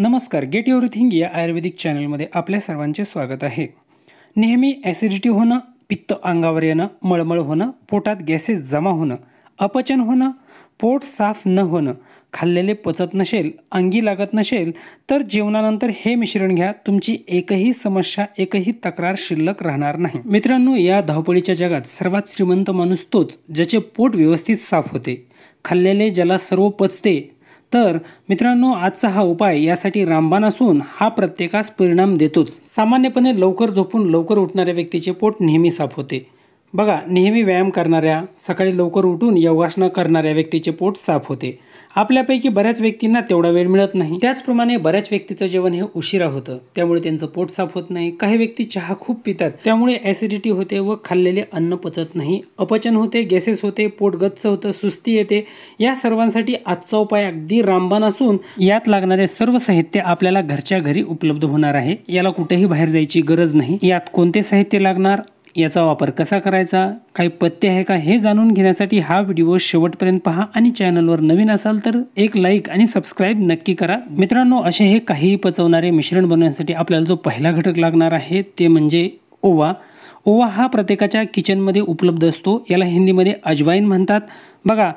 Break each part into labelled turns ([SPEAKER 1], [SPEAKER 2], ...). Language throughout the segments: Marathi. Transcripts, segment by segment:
[SPEAKER 1] नमस्कार गेट थिंग या आयुर्वेदिक चॅनलमध्ये आपल्या सर्वांचे स्वागत आहे नेहमी ॲसिडिटी होणं पित्त अंगावर येणं मळमळ होणं पोटात गॅसेस जमा होणं अपचन होणं पोट साफ न होणं खाल्लेले पचत नसेल अंगी लागत नसेल तर जेवणानंतर हे मिश्रण घ्या तुमची एकही समस्या एकही तक्रार शिल्लक राहणार नाही मित्रांनो या धावपळीच्या जगात सर्वात श्रीमंत माणूस तोच ज्याचे पोट व्यवस्थित साफ होते खाल्लेले ज्याला सर्व पचते तर मित्रांनो आजचा हा उपाय यासाठी रामबाण असून हा प्रत्येकास परिणाम देतोच सामान्यपणे लवकर झोपून लवकर उठणाऱ्या व्यक्तीचे पोट नेहमी साफ होते बघा नेहमी व्यायाम करणाऱ्या सकाळी लवकर उठून योगासनं करणाऱ्या व्यक्तीचे पोट साफ होते आपल्यापैकी बऱ्याच व्यक्तींना तेवढा वेळ मिळत नाही त्याचप्रमाणे बऱ्याच व्यक्तीचं जेवण हे उशिरा होतं त्यामुळे त्यांचं पोट साफ होत नाही काही व्यक्ती चहा खूप पितात त्यामुळे ॲसिडिटी होते व खाल्लेले अन्न पचत नाही अपचन होते गॅसेस होते पोट गच्च होतं सुस्ती येते या सर्वांसाठी आजचा उपाय अगदी रामबाण असून यात लागणारे सर्व साहित्य आपल्याला घरच्या घरी उपलब्ध होणार आहे याला कुठेही बाहेर जायची गरज नाही यात कोणते साहित्य लागणार याचा वापर कसा करायचा काही पत्ते आहे का हे जाणून घेण्यासाठी हा व्हिडिओ शेवटपर्यंत पहा आणि चॅनलवर नवीन असाल तर एक लाईक आणि सबस्क्राईब नक्की करा मित्रांनो असे हे काही पचवणारे मिश्रण बनवण्यासाठी आपल्याला जो पहिला घटक लागणार आहे ते म्हणजे ओवा ओवा हा प्रत्येकाच्या किचनमध्ये उपलब्ध असतो याला हिंदीमध्ये अजवाईन म्हणतात बघा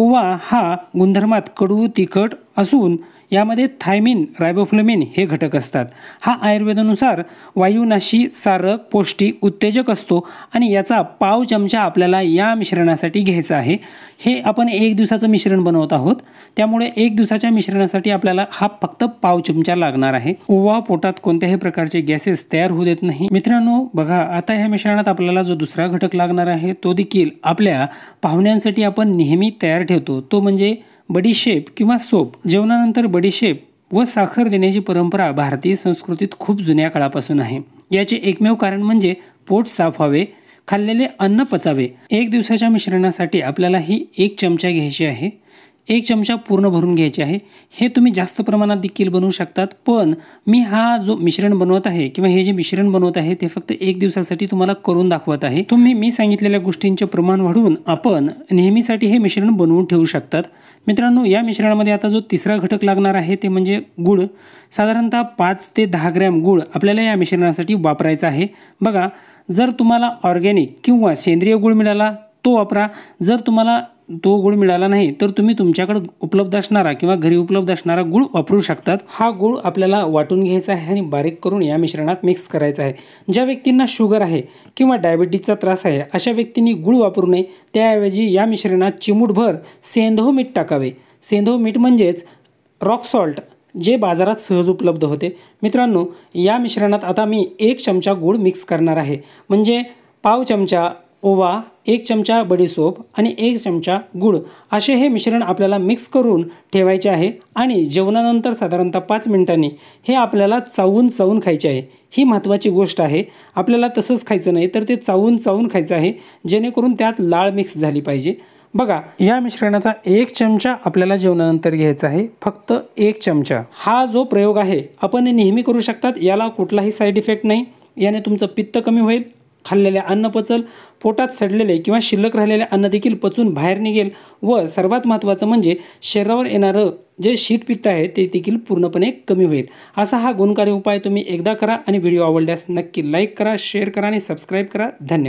[SPEAKER 1] ओवा हा गुणधर्मात कडू तिखट असून यामध्ये थायमिन रायबोफ्लोमिन हे घटक असतात हा आयुर्वेदानुसार वायुनाशी सारक पौष्टिक उत्तेजक असतो आणि याचा पाव चमचा आपल्याला या मिश्रणासाठी घ्यायचा आहे हे आपण एक दिवसाचं मिश्रण बनवत आहोत त्यामुळे एक दिवसाच्या मिश्रणासाठी आपल्याला हा फक्त पाव चमचा लागणार आहे ओवा पोटात कोणत्याही प्रकारचे गॅसेस तयार होऊ देत नाही मित्रांनो बघा आता ह्या मिश्रणात आपल्याला जो दुसरा घटक लागणार आहे तो देखील आपल्या पाहुण्यांसाठी आपण नेहमी तयार ठेवतो तो म्हणजे बडीशेप किंवा सोप जेवणानंतर बडीशेप व साखर देण्याची परंपरा भारतीय संस्कृतीत खूप जुन्या काळापासून आहे याचे एकमेव कारण म्हणजे पोट साफ व्हावे खाल्लेले अन्न पचावे एक दिवसाच्या मिश्रणासाठी आपल्याला ही एक चमचा घ्यायची आहे एक चमचा पूर्ण भरून घ्यायची आहे हे तुम्ही जास्त प्रमाणात देखील बनवू शकतात पण मी हा जो मिश्रण बनवत आहे किंवा हे जे मिश्रण बनवत आहे ते फक्त एक दिवसासाठी तुम्हाला करून दाखवत आहे तुम्ही मी सांगितलेल्या गोष्टींचे प्रमाण वाढवून आपण नेहमीसाठी हे मिश्रण बनवून ठेवू शकतात मित्रांनो या मिश्रणामध्ये आता जो तिसरा घटक लागणार आहे ते म्हणजे गूळ साधारणतः पाच ते दहा ग्रॅम गूळ आपल्याला या मिश्रणासाठी वापरायचा आहे बघा जर तुम्हाला ऑर्गॅनिक किंवा सेंद्रिय गूळ मिळाला तो वापरा जर तुम्हाला तो गुळ मिळाला नाही तर तुम्ही तुमच्याकडं उपलब्ध असणारा किंवा घरी उपलब्ध असणारा गुळ वापरू शकतात हा गुळ आपल्याला वाटून घ्यायचा आहे आणि बारीक करून या मिश्रणात मिक्स करायचा आहे ज्या व्यक्तींना शुगर आहे किंवा डायबिटीजचा त्रास आहे अशा व्यक्तींनी गुळ वापरू नये त्याऐवजी या मिश्रणात चिमूटभर सेंधव मीठ टाकावे सेंधो मीठ म्हणजेच रॉक सॉल्ट जे बाजारात सहज उपलब्ध होते मित्रांनो या मिश्रणात आता मी एक चमचा गुळ मिक्स करणार आहे म्हणजे पाव चमचा ओवा एक चमचा बडीसोप आणि एक चमचा गुळ असे हे मिश्रण आपल्याला मिक्स करून ठेवायचे आहे आणि जेवणानंतर साधारणतः पाच मिनिटांनी हे आपल्याला चावून चावून खायचे आहे ही महत्त्वाची गोष्ट आहे आपल्याला तसंच खायचं नाही तर ते चावून चावून खायचं आहे जेणेकरून त्यात लाळ मिक्स झाली पाहिजे बघा या मिश्रणाचा एक चमचा आपल्याला जेवणानंतर घ्यायचा आहे फक्त एक चमचा हा जो प्रयोग आहे आपण नेहमी करू शकतात याला कुठलाही साईड इफेक्ट नाही याने तुमचं पित्त कमी होईल खाल्लेले अन्न पचल पोटात सडलेले किंवा शिल्लक राहिलेले अन्न देखील पचून बाहेर निघेल व सर्वात महत्त्वाचं म्हणजे शरीरावर येणारं जे शीतपित्त आहे ते देखील पूर्णपणे कमी होईल असा हा गुणकारी उपाय तुम्ही एकदा करा आणि व्हिडिओ आवडल्यास नक्की लाईक करा शेअर करा आणि सबस्क्राईब करा धन्यवाद